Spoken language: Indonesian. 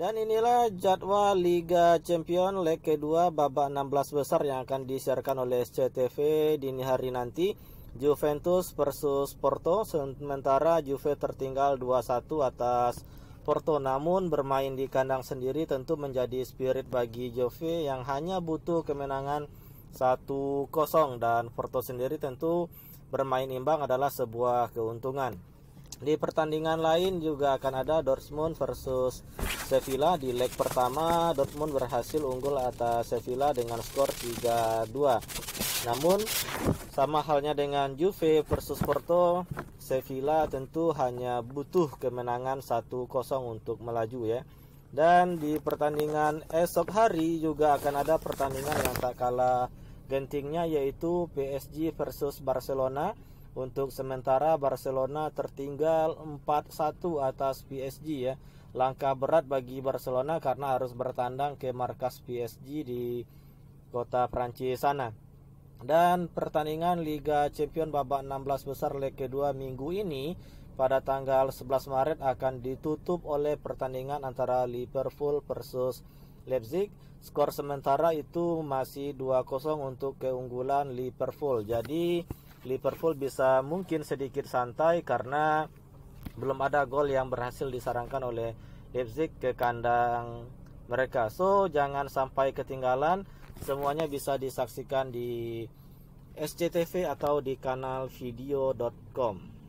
Dan inilah jadwal Liga Champion Leg kedua babak 16 besar yang akan disiarkan oleh SCTV dini hari nanti. Juventus versus Porto, sementara Juve tertinggal 2-1 atas Porto. Namun bermain di kandang sendiri tentu menjadi spirit bagi Juve yang hanya butuh kemenangan 1-0 dan Porto sendiri tentu bermain imbang adalah sebuah keuntungan. Di pertandingan lain juga akan ada Dortmund versus Sevilla di leg pertama Dortmund berhasil unggul atas Sevilla dengan skor 3-2. Namun sama halnya dengan Juve versus Porto, Sevilla tentu hanya butuh kemenangan 1-0 untuk melaju ya. Dan di pertandingan esok hari juga akan ada pertandingan yang tak kalah gentingnya yaitu PSG versus Barcelona untuk sementara Barcelona tertinggal 4-1 atas PSG ya. Langkah berat bagi Barcelona karena harus bertandang ke markas PSG di kota Prancis sana. Dan pertandingan Liga Champion babak 16 besar leg kedua minggu ini pada tanggal 11 Maret akan ditutup oleh pertandingan antara Liverpool versus Leipzig. Skor sementara itu masih 2-0 untuk keunggulan Liverpool. Jadi Liverpool bisa mungkin sedikit santai karena belum ada gol yang berhasil disarankan oleh Leipzig ke kandang mereka. So, jangan sampai ketinggalan. Semuanya bisa disaksikan di SCTV atau di kanal video.com.